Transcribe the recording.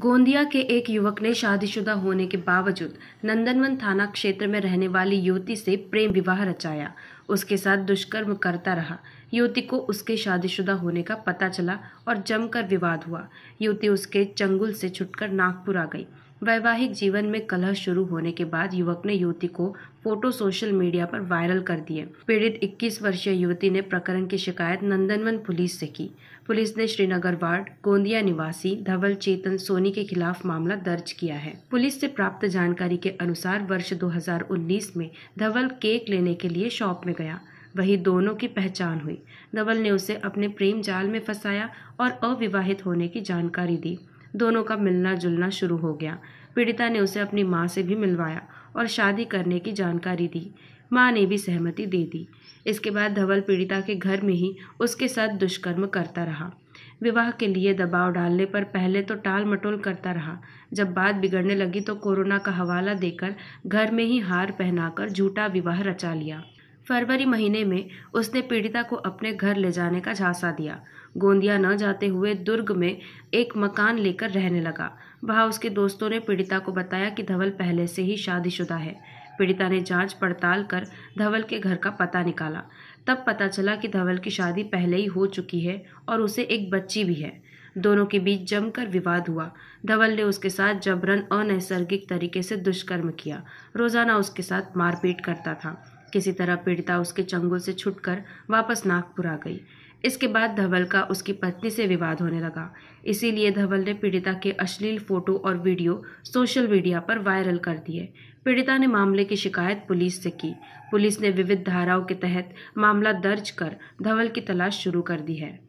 गोंदिया के एक युवक ने शादीशुदा होने के बावजूद नंदनवन थाना क्षेत्र में रहने वाली युवती से प्रेम विवाह रचाया उसके साथ दुष्कर्म करता रहा युवती को उसके शादीशुदा होने का पता चला और जमकर विवाद हुआ युवती उसके चंगुल से छुटकर नागपुर आ गई वैवाहिक जीवन में कलह शुरू होने के बाद युवक ने युवती को फोटो सोशल मीडिया पर वायरल कर दिए पीड़ित 21 वर्षीय युवती ने प्रकरण की शिकायत नंदनवन पुलिस से की पुलिस ने श्रीनगर वार्ड गोंदिया निवासी धवल चेतन सोनी के खिलाफ मामला दर्ज किया है पुलिस से प्राप्त जानकारी के अनुसार वर्ष 2019 में धवल केक लेने के लिए शॉप में गया वही दोनों की पहचान हुई धवल ने उसे अपने प्रेम जाल में फंसाया और अविवाहित होने की जानकारी दी दोनों का मिलना जुलना शुरू हो गया पीड़िता ने उसे अपनी माँ से भी मिलवाया और शादी करने की जानकारी दी माँ ने भी सहमति दे दी इसके बाद धवल पीड़िता के घर में ही उसके साथ दुष्कर्म करता रहा विवाह के लिए दबाव डालने पर पहले तो टाल मटोल करता रहा जब बात बिगड़ने लगी तो कोरोना का हवाला देकर घर में ही हार पहनाकर झूठा विवाह रचा लिया फरवरी महीने में उसने पीड़िता को अपने घर ले जाने का झांसा दिया गोंदिया न जाते हुए दुर्ग में एक मकान लेकर रहने लगा वहाँ उसके दोस्तों ने पीड़िता को बताया कि धवल पहले से ही शादीशुदा है पीड़िता ने जांच पड़ताल कर धवल के घर का पता निकाला तब पता चला कि धवल की शादी पहले ही हो चुकी है और उसे एक बच्ची भी है दोनों के बीच जमकर विवाद हुआ धवल ने उसके साथ जबरन अनैसर्गिक तरीके से दुष्कर्म किया रोजाना उसके साथ मारपीट करता था किसी तरह पीड़िता उसके चंगुल से छुटकर वापस नागपुर आ गई इसके बाद धवल का उसकी पत्नी से विवाद होने लगा इसीलिए धवल ने पीड़िता के अश्लील फोटो और वीडियो सोशल मीडिया पर वायरल कर दिए पीड़िता ने मामले की शिकायत पुलिस से की पुलिस ने विविध धाराओं के तहत मामला दर्ज कर धवल की तलाश शुरू कर दी है